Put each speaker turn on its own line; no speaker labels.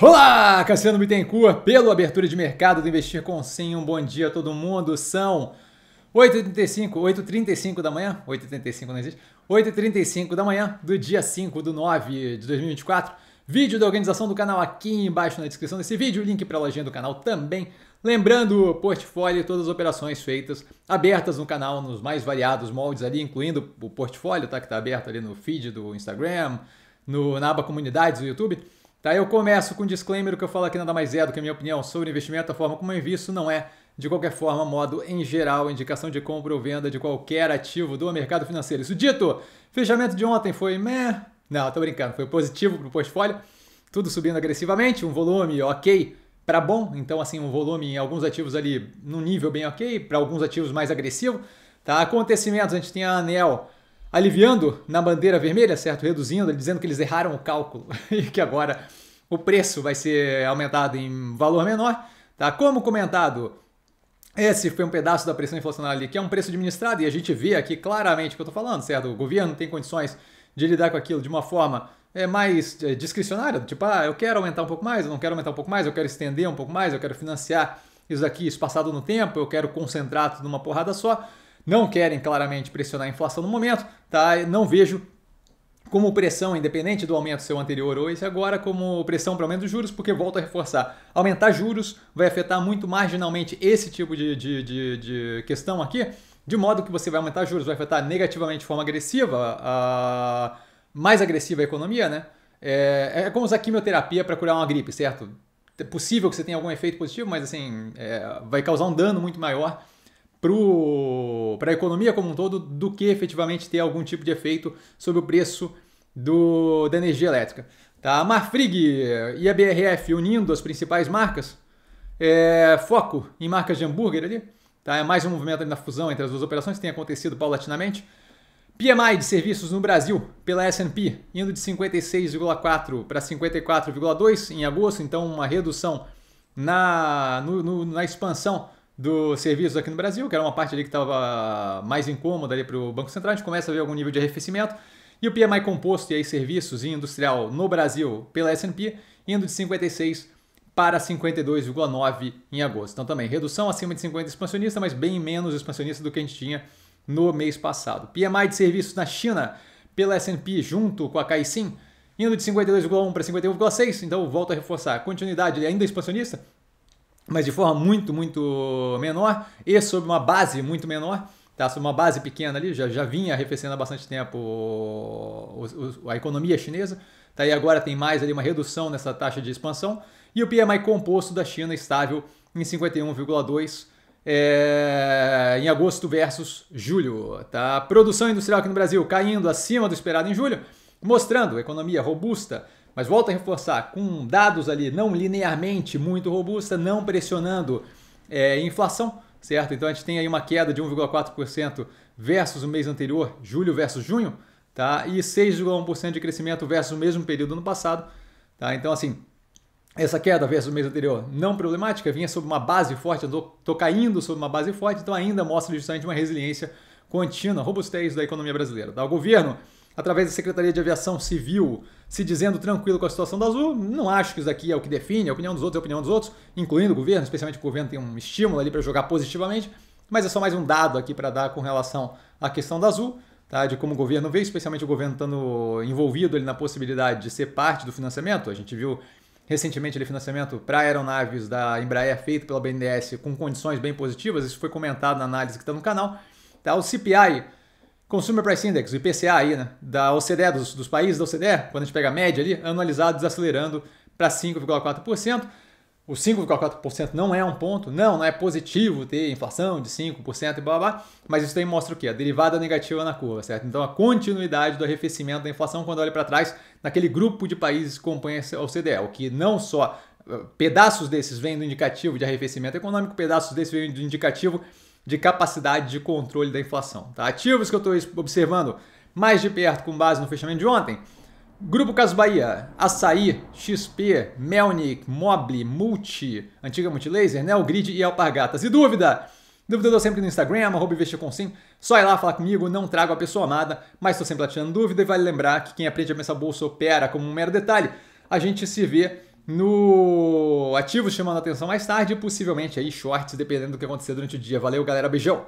Olá, Cassiano Bittencourt, pelo Abertura de Mercado do Investir com Sim. Um bom dia a todo mundo. São 8h35, 8h35 da manhã, 8h35 não existe, 8h35 da manhã do dia 5 do 9 de 2024. Vídeo da organização do canal aqui embaixo na descrição desse vídeo, link para a lojinha do canal também. Lembrando, o portfólio e todas as operações feitas abertas no canal, nos mais variados moldes ali, incluindo o portfólio tá, que está aberto ali no feed do Instagram, no, na aba comunidades do YouTube. Tá, eu começo com um disclaimer que eu falo aqui nada mais é do que a minha opinião sobre investimento, a forma como eu invisto não é, de qualquer forma, modo em geral, indicação de compra ou venda de qualquer ativo do mercado financeiro. Isso dito, fechamento de ontem foi meh, não, tô brincando, foi positivo pro portfólio, tudo subindo agressivamente, um volume ok para bom, então assim, um volume em alguns ativos ali num nível bem ok, para alguns ativos mais agressivo, tá? Acontecimentos, a gente tem a Anel aliviando na bandeira vermelha, certo? Reduzindo, dizendo que eles erraram o cálculo e que agora o preço vai ser aumentado em valor menor, tá? Como comentado, esse foi um pedaço da pressão inflacionária ali, que é um preço administrado e a gente vê aqui claramente o que eu estou falando, certo? O governo tem condições de lidar com aquilo de uma forma é mais é, discricionária, tipo, ah, eu quero aumentar um pouco mais, eu não quero aumentar um pouco mais, eu quero estender um pouco mais, eu quero financiar isso aqui espaçado no tempo, eu quero concentrar tudo numa porrada só não querem claramente pressionar a inflação no momento, tá? não vejo como pressão, independente do aumento seu anterior ou esse agora, como pressão para aumento dos juros, porque volto a reforçar, aumentar juros vai afetar muito marginalmente esse tipo de, de, de, de questão aqui, de modo que você vai aumentar juros, vai afetar negativamente de forma agressiva, a, mais agressiva a economia, né? É, é como usar quimioterapia para curar uma gripe, certo? É possível que você tenha algum efeito positivo, mas assim, é, vai causar um dano muito maior para a economia como um todo do que efetivamente ter algum tipo de efeito sobre o preço do, da energia elétrica. Tá? A Marfrig e a BRF unindo as principais marcas, é, foco em marcas de hambúrguer ali, tá? é mais um movimento na fusão entre as duas operações que tem acontecido paulatinamente. PMI de serviços no Brasil pela S&P indo de 56,4 para 54,2 em agosto, então uma redução na, no, no, na expansão do serviço aqui no Brasil, que era uma parte ali que estava mais incômoda ali para o Banco Central, a gente começa a ver algum nível de arrefecimento. E o PMI composto e aí serviços e industrial no Brasil pela S&P indo de 56 para 52,9 em agosto. Então também redução acima de 50 expansionista, mas bem menos expansionista do que a gente tinha no mês passado. PMI de serviços na China pela S&P junto com a Caixin indo de 52,1 para 51,6, então volto a reforçar, continuidade ainda expansionista, mas de forma muito, muito menor e sobre uma base muito menor, tá? sobre uma base pequena ali, já, já vinha arrefecendo há bastante tempo o, o, a economia chinesa, tá? e agora tem mais ali uma redução nessa taxa de expansão, e o PMI composto da China estável em 51,2%, é, em agosto versus julho. Tá? Produção industrial aqui no Brasil caindo acima do esperado em julho, mostrando economia robusta, mas volta a reforçar, com dados ali não linearmente muito robusta, não pressionando é, inflação, certo? Então a gente tem aí uma queda de 1,4% versus o mês anterior, julho versus junho, tá? E 6,1% de crescimento versus o mesmo período no passado, tá? Então assim, essa queda versus o mês anterior não problemática, vinha sobre uma base forte, estou caindo sobre uma base forte, então ainda mostra justamente uma resiliência contínua, robustez da economia brasileira. Tá? O governo através da Secretaria de Aviação Civil, se dizendo tranquilo com a situação da Azul. Não acho que isso aqui é o que define, é a opinião dos outros é a opinião dos outros, incluindo o governo, especialmente o governo tem um estímulo ali para jogar positivamente, mas é só mais um dado aqui para dar com relação à questão da Azul. Tá, de como o governo vê, especialmente o governo estando envolvido ali na possibilidade de ser parte do financiamento. A gente viu recentemente ali financiamento para aeronaves da Embraer feito pela BNDES com condições bem positivas. Isso foi comentado na análise que está no canal. Tá? O CPI Consumer Price Index, o IPCA aí, né? Da OCDE, dos, dos países da OCDE, quando a gente pega a média ali, anualizado desacelerando para 5,4%. O 5,4% não é um ponto, não, não é positivo ter inflação de 5% e blá, blá mas isso também mostra o quê? A derivada negativa na curva, certo? Então a continuidade do arrefecimento da inflação quando olha para trás naquele grupo de países que compõem a OCDE, o que não só eh, pedaços desses vêm do indicativo de arrefecimento econômico, pedaços desses vêm do indicativo de capacidade de controle da inflação. Tá? Ativos que eu estou observando mais de perto com base no fechamento de ontem. Grupo Caso Bahia, Açaí, XP, Melnik, Mobile, Multi, antiga Multilaser, Neogrid e Alpargatas. E dúvida? Dúvida eu sempre no Instagram, arroba com sim. Só ir lá falar comigo, não trago a pessoa amada, mas estou sempre atirando dúvida e vale lembrar que quem aprende a pensar bolsa opera como um mero detalhe. A gente se vê no ativo chamando a atenção mais tarde possivelmente aí shorts, dependendo do que acontecer durante o dia. Valeu, galera. Beijão!